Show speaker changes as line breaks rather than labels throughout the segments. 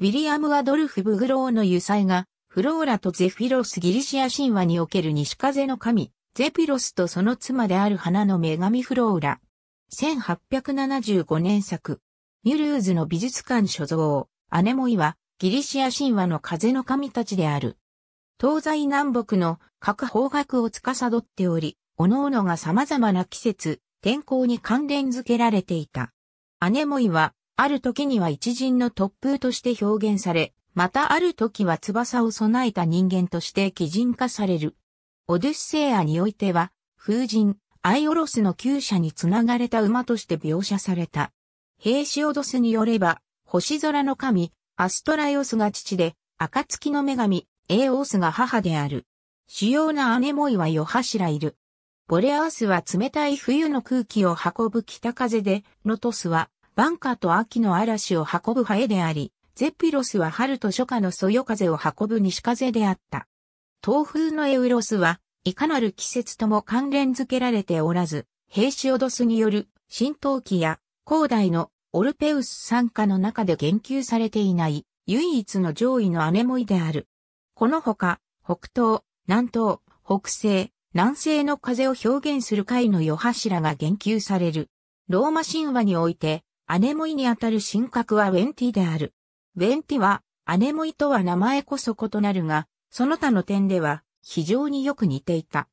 ウィリアム・アドルフ・ブグローの油彩が、フローラとゼフィロスギリシア神話における西風の神、ゼピロスとその妻である花の女神フローラ。1875年作。ミュルーズの美術館所蔵、アネモイは、ギリシア神話の風の神たちである。東西南北の各方角を司っており、各々が様々な季節、天候に関連づけられていた。ネモイは、ある時には一陣の突風として表現され、またある時は翼を備えた人間として奇人化される。オデュッセイアにおいては、風神、アイオロスの厩舎に繋がれた馬として描写された。ヘーシオドスによれば、星空の神、アストライオスが父で、暁の女神、エーオスが母である。主要な姉もイは夜柱いる。ボレアースは冷たい冬の空気を運ぶ北風で、ロトスはバンカーと秋の嵐を運ぶハエであり、ゼピロスは春と初夏のそよ風を運ぶ西風であった。東風のエウロスは、いかなる季節とも関連づけられておらず、兵士オドスによる新陶器や広大のオルペウス参加の中で言及されていない唯一の上位のアネモイである。このほか、北東、南東、北西、南西の風を表現する回の夜柱が言及される。ローマ神話において、アネモイにあたる神格はウェンティである。ウェンティは、アネモイとは名前こそ異なるが、その他の点では、非常によく似ていた。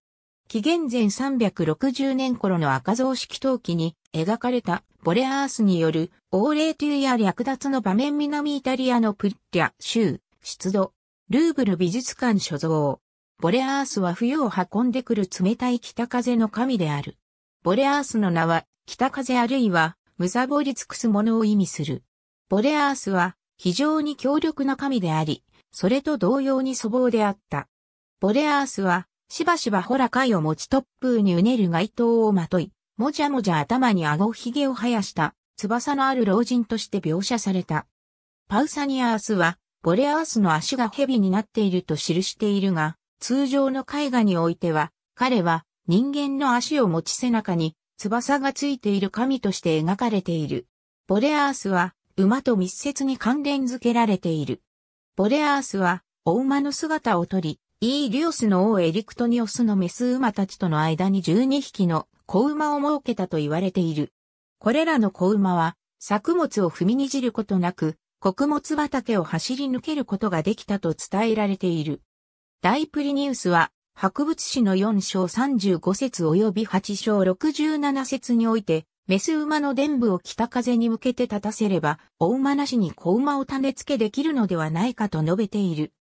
紀元前360年頃の赤造式陶器に描かれたボレアースによるオーレートゥや略奪の場面南イタリアのプッリャ州出土ルーブル美術館所蔵ボレアースは冬を運んでくる冷たい北風の神である。ボレアースの名は北風あるいはむさぼり尽くすものを意味する。ボレアースは非常に強力な神であり、それと同様に粗暴であった。ボレアースは、しばしばほら貝を持ち突風にうねる街灯をまとい、もじゃもじゃ頭に顎ひげを生やした、翼のある老人として描写された。パウサニアースは、ボレアースの足が蛇になっていると記しているが、通常の絵画においては、彼は人間の足を持ち背中に翼がついている神として描かれている。ボレアースは、馬と密接に関連づけられている。ボレアースは、お馬の姿をとり、イーリオスの王エリクトニオスのメス馬たちとの間に12匹の子馬を設けたと言われている。これらの子馬は、作物を踏みにじることなく、穀物畑を走り抜けることができたと伝えられている。ダイプリニウスは、博物誌の4章35節及び8章67節において、メス馬の伝部を北風に向けて立たせれば、お馬なしに子馬を種付けできるのではないかと述べている。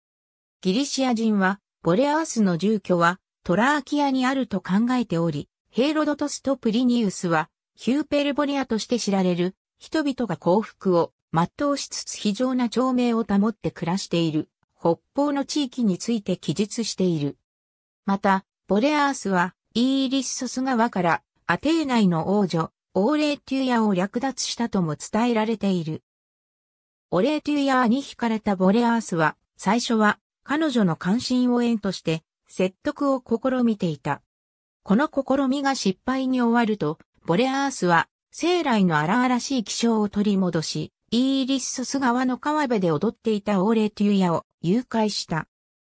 ギリシア人は、ボレアースの住居は、トラーキアにあると考えており、ヘイロドトスとプリニウスは、ヒューペルボリアとして知られる、人々が幸福を全うしつつ非常な長命を保って暮らしている、北方の地域について記述している。また、ボレアースは、イーリッソス川から、アテー内の王女、オーレーテューヤを略奪したとも伝えられている。オレーテューヤに惹かれたボレアースは、最初は、彼女の関心を縁として、説得を試みていた。この試みが失敗に終わると、ボレアースは、生来の荒々しい気象を取り戻し、イーリッソス川の川辺で踊っていたオーレーテューヤを誘拐した。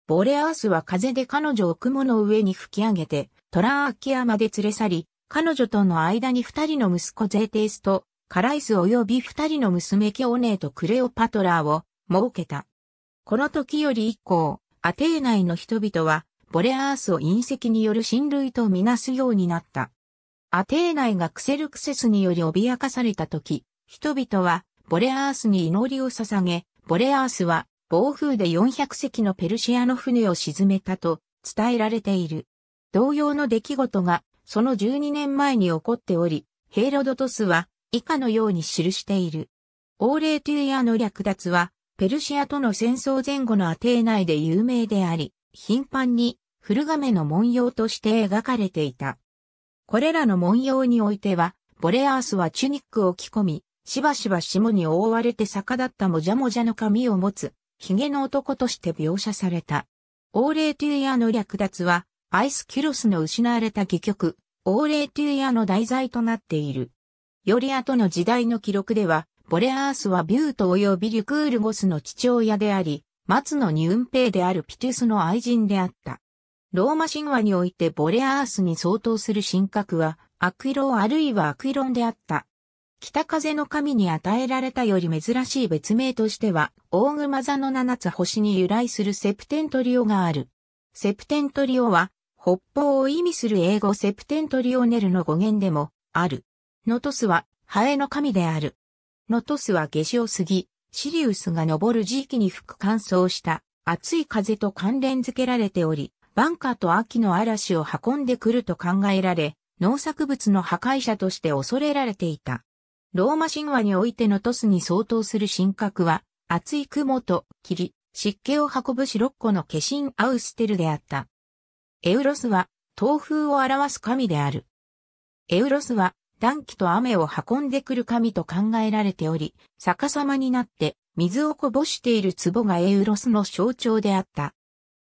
ボレアースは風で彼女を雲の上に吹き上げて、トラーアキアまで連れ去り、彼女との間に二人の息子ゼーテイスと、カライス及び二人の娘ケオネーとクレオパトラーを設けた。この時より以降、アテー内の人々は、ボレアースを隕石による親類とみなすようになった。アテー内がクセルクセスにより脅かされた時、人々は、ボレアースに祈りを捧げ、ボレアースは暴風で400隻のペルシアの船を沈めたと伝えられている。同様の出来事がその12年前に起こっており、ヘイロドトスは以下のように記している。オーレーティアの略奪はペルシアとの戦争前後のアテー内で有名であり、頻繁に古亀の文様として描かれていた。これらの文様においては、ボレアースはチュニックを着込み、しばしば霜に覆われて逆立ったもじゃもじゃの髪を持つ、ヒゲの男として描写された。オーレー・テューアの略奪は、アイス・キュロスの失われた戯曲、オーレー・テューアの題材となっている。より後の時代の記録では、ボレアースはビュート及びリュクールゴスの父親であり、松のに運平であるピテュスの愛人であった。ローマ神話においてボレアースに相当する神格は、アクイロあるいはアクイロンであった。北風の神に与えられたより珍しい別名としては、大熊座の七つ星に由来するセプテントリオがある。セプテントリオは、北方を意味する英語セプテントリオネルの語源でも、ある。ノトスは、ハエの神である。ノトスは夏至を過ぎ、シリウスが昇る時期に吹く乾燥した暑い風と関連付けられており、バンカーと秋の嵐を運んでくると考えられ、農作物の破壊者として恐れられていた。ローマ神話においてのトスに相当する神格は、厚い雲と霧、湿気を運ぶ白っ子の化身アウステルであった。エウロスは、東風を表す神である。エウロスは、暖気と雨を運んでくる神と考えられており、逆さまになって水をこぼしている壺がエウロスの象徴であった。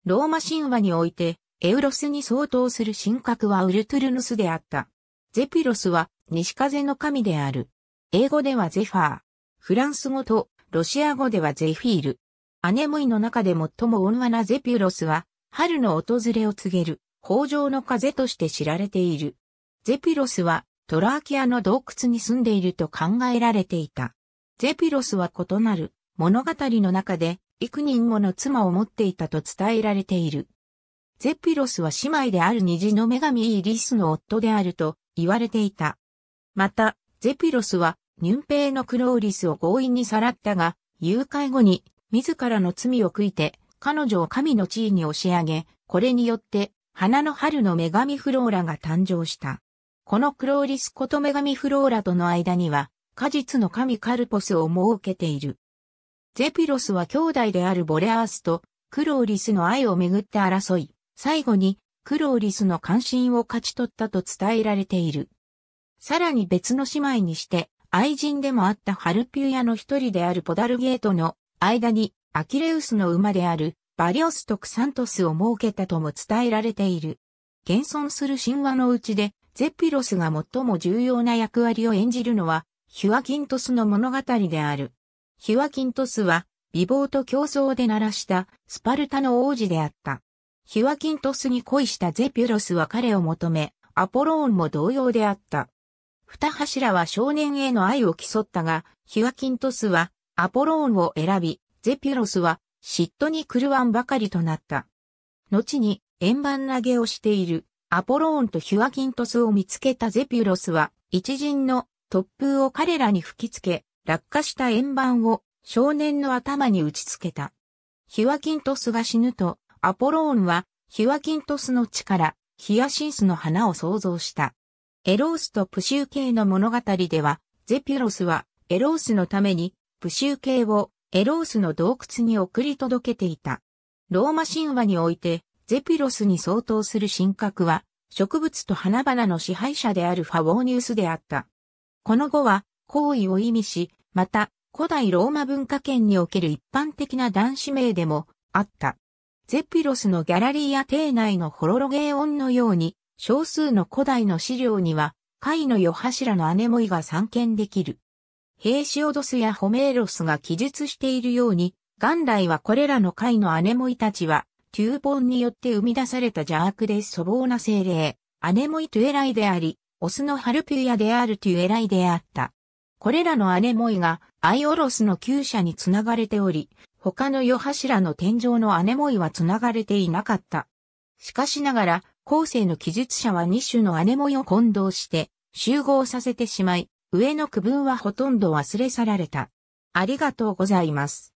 ローマ神話において、エウロスに相当する神格はウルトゥルヌスであった。ゼピロスは西風の神である。英語ではゼファー。フランス語とロシア語ではゼフィール。アネムイの中で最も温和なゼピュロスは、春の訪れを告げる、豊穣の風として知られている。ゼピュロスは、トラーキアの洞窟に住んでいると考えられていた。ゼピュロスは異なる、物語の中で、幾人もの妻を持っていたと伝えられている。ゼピュロスは姉妹である虹の女神イーリスの夫であると言われていた。また、ゼピロスは、ニュンペイのクローリスを強引にさらったが、誘拐後に、自らの罪を悔いて、彼女を神の地位に押し上げ、これによって、花の春の女神フローラが誕生した。このクローリスこと女神フローラとの間には、果実の神カルポスを設けている。ゼピロスは兄弟であるボレアースと、クローリスの愛をめぐって争い、最後に、クローリスの関心を勝ち取ったと伝えられている。さらに別の姉妹にして、愛人でもあったハルピュヤの一人であるポダルゲートの間に、アキレウスの馬であるバリオスとクサントスを設けたとも伝えられている。現存する神話のうちで、ゼピロスが最も重要な役割を演じるのは、ヒュアキントスの物語である。ヒュアキントスは、美貌と競争で鳴らしたスパルタの王子であった。ヒュアキントスに恋したゼピロスは彼を求め、アポローンも同様であった。二柱は少年への愛を競ったが、ヒュアキントスはアポローンを選び、ゼピュロスは嫉妬に狂わんばかりとなった。後に円盤投げをしているアポローンとヒュアキントスを見つけたゼピュロスは一陣の突風を彼らに吹きつけ、落下した円盤を少年の頭に打ちつけた。ヒュアキントスが死ぬと、アポローンはヒュアキントスの地からヒアシンスの花を想像した。エロースとプシュー系の物語では、ゼピュロスはエロースのためにプシュー系をエロースの洞窟に送り届けていた。ローマ神話において、ゼピロスに相当する神格は、植物と花々の支配者であるファウォーニュースであった。この語は、行為を意味し、また、古代ローマ文化圏における一般的な男子名でも、あった。ゼピロスのギャラリーや邸内のホロロゲー音のように、少数の古代の資料には、貝の夜柱の姉もいが参見できる。ヘーシオドスやホメーロスが記述しているように、元来はこれらの貝の姉もいたちは、テューボンによって生み出された邪悪で粗暴な精霊、姉もいトゥエライであり、オスのハルピュヤであるトゥエライであった。これらの姉もいが、アイオロスの旧社につながれており、他の夜柱の天井の姉もいはつながれていなかった。しかしながら、後世の記述者は二種の姉もよ混同して集合させてしまい、上の区分はほとんど忘れ去られた。ありがとうございます。